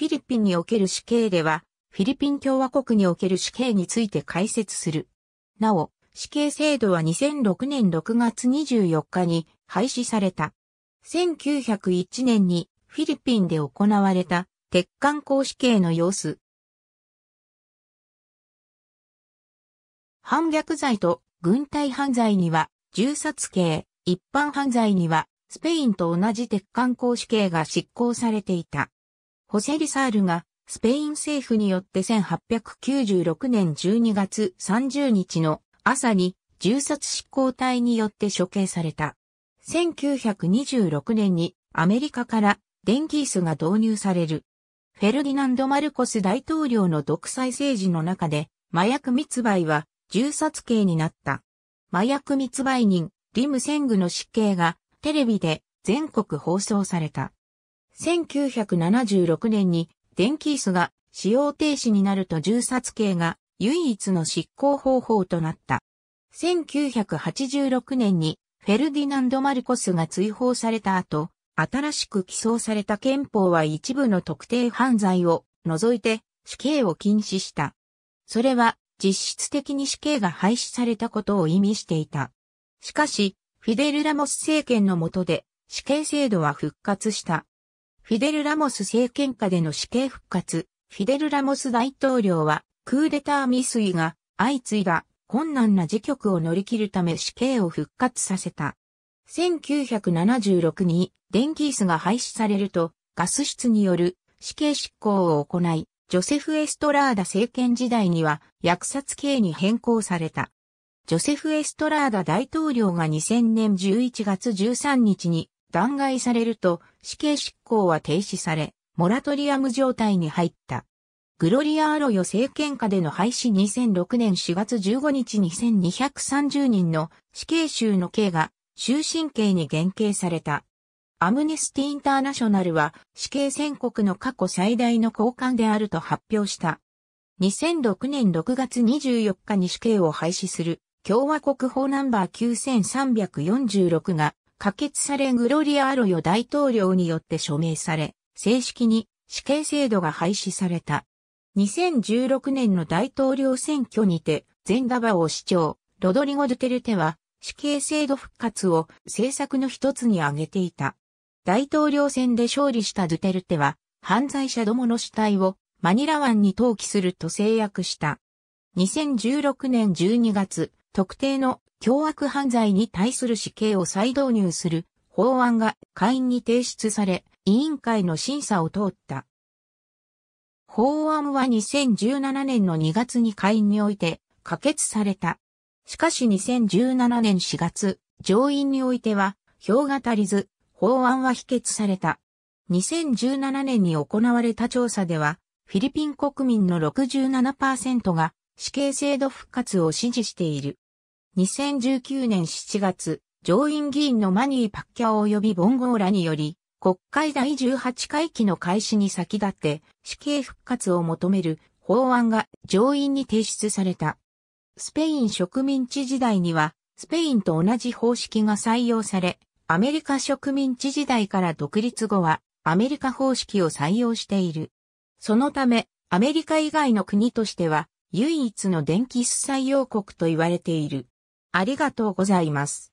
フィリピンにおける死刑では、フィリピン共和国における死刑について解説する。なお、死刑制度は2006年6月24日に廃止された。1901年にフィリピンで行われた鉄管工死刑の様子。反逆罪と軍隊犯罪には銃殺刑、一般犯罪にはスペインと同じ鉄管工死刑が執行されていた。ホセリサールがスペイン政府によって1896年12月30日の朝に銃殺執行隊によって処刑された。1926年にアメリカから電気椅子が導入される。フェルディナンド・マルコス大統領の独裁政治の中で麻薬密売は銃殺刑になった。麻薬密売人、リム・セングの死刑がテレビで全国放送された。1976年に電気椅子が使用停止になると銃殺刑が唯一の執行方法となった。1986年にフェルディナンド・マルコスが追放された後、新しく起草された憲法は一部の特定犯罪を除いて死刑を禁止した。それは実質的に死刑が廃止されたことを意味していた。しかし、フィデル・ラモス政権の下で死刑制度は復活した。フィデル・ラモス政権下での死刑復活、フィデル・ラモス大統領は、クーデター未遂が相次いだ困難な時局を乗り切るため死刑を復活させた。1976に電気椅子が廃止されると、ガス室による死刑執行を行い、ジョセフ・エストラーダ政権時代には、虐殺刑に変更された。ジョセフ・エストラーダ大統領が2000年11月13日に弾劾されると死刑執行は停止され、モラトリアム状態に入った。グロリア・アロヨ政権下での廃止2006年4月15日に1230人の死刑囚の刑が終身刑に減刑された。アムネスティ・インターナショナルは死刑宣告の過去最大の交換であると発表した。2006年6月24日に死刑を廃止する共和国法ナンバー9346が可決されグロリア・アロヨ大統領によって署名され、正式に死刑制度が廃止された。2016年の大統領選挙にて、ゼンダバオ市長、ロドリゴ・ドゥテルテは、死刑制度復活を政策の一つに挙げていた。大統領選で勝利したドゥテルテは、犯罪者どもの死体をマニラ湾に投棄すると制約した。2016年12月、特定の凶悪犯罪に対する死刑を再導入する法案が会員に提出され、委員会の審査を通った。法案は2017年の2月に会員において可決された。しかし2017年4月、上院においては票が足りず、法案は否決された。2017年に行われた調査では、フィリピン国民の67%が死刑制度復活を支持している。2019年7月、上院議員のマニー・パッキャオ及びボンゴーラにより、国会第18回期の開始に先立って死刑復活を求める法案が上院に提出された。スペイン植民地時代にはスペインと同じ方式が採用され、アメリカ植民地時代から独立後はアメリカ方式を採用している。そのためアメリカ以外の国としては唯一の電気主採用国と言われている。ありがとうございます。